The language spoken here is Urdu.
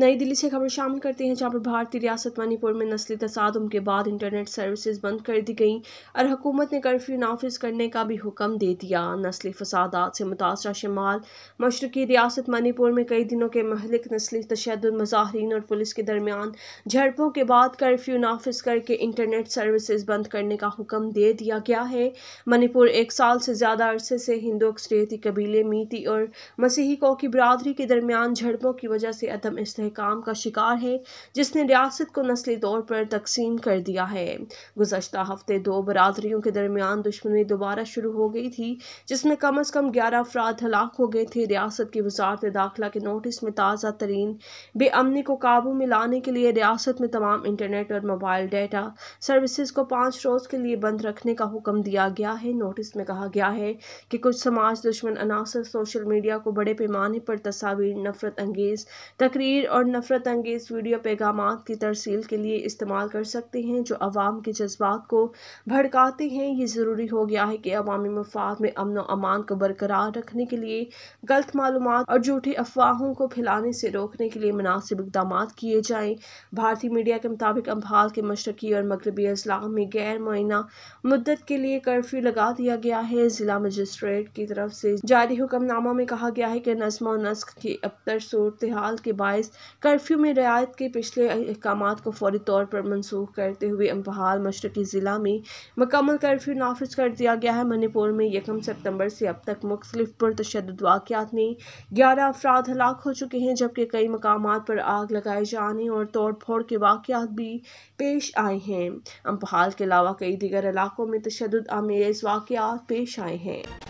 نئی دلی سے خبر شامل کرتے ہیں جہاں پر بھارتی ریاست منی پور میں نسلی تصادم کے بعد انٹرنیٹ سروسز بند کر دی گئیں اور حکومت نے کرفیو نافذ کرنے کا بھی حکم دے دیا نسلی فسادات سے متاثرہ شمال مشرقی ریاست منی پور میں کئی دنوں کے مہلک نسلی تشدد مظاہرین اور پولیس کے درمیان جھڑپوں کے بعد کرفیو نافذ کر کے انٹرنیٹ سروسز بند کرنے کا حکم دے دیا گیا ہے منی پور ایک سال سے زیادہ عرصے سے ہندو اکثریتی قبیلے میتی اور مسیحی کو برادری کے درمیان جھڑپوں کی وجہ سے عدم استحکام کام کا شکار ہے جس نے ریاست کو نسلی طور پر تقسیم کر دیا ہے گزشتہ ہفتے دو برادریوں کے درمیان دشمنی دوبارہ شروع ہو گئی تھی جس میں کم از کم گیارہ افراد ہلاک ہو گئے تھے ریاست کی وزارت داخلہ کے نوٹس میں تازہ ترین بے امنی کو قابو میں لانے کے لیے ریاست میں تمام انٹرنیٹ اور موبائل ڈیٹا سروسز کو پانچ روز کے لیے بند رکھنے کا حکم دیا گیا ہے نوٹس میں کہا گیا ہے کہ کچھ سماج دشمن عناصر سوشل میڈیا کو بڑے پیمانے پر تصاویر نفرت انگیز تقریر اور اور نفرت انگیز ویڈیو پیغامات کی ترسیل کے لیے استعمال کر سکتے ہیں جو عوام کے جذبات کو بھڑکاتے ہیں یہ ضروری ہو گیا ہے کہ عوامی مفاد میں امن و امان کو برقرار رکھنے کے لیے غلط معلومات اور جھوٹی افواہوں کو پھیلانے سے روکنے کے لیے مناسب اقدامات کیے جائیں بھارتی میڈیا کے مطابق امبھال کے مشرقی اور مغربی اضلاع میں غیر معینہ مدت کے لیے کرفیو لگا دیا گیا ہے ضلع مجسٹریٹ کی طرف سے جاری حکم نامہ میں کہا گیا ہے کہ نظم و نسق کی ابتر صورتحال کے باعث کرفیو میں رعایت کے پچھلے احکامات کو فوری طور پر منسوخ کرتے ہوئے امپہال مشرقی ضلع میں مکمل کرفیو نافذ کر دیا گیا ہے منی پور میں یکم سپتمبر سے اب تک مختلف پرتشدد واقعات میں گیارہ افراد ہلاک ہو چکے ہیں جبکہ کئی مقامات پر آگ لگائے جانے اور توڑ پھوڑ کے واقعات بھی پیش آئے ہیں امپہال کے علاوہ کئی دیگر علاقوں میں تشدد آمیز واقعات پیش آئے ہیں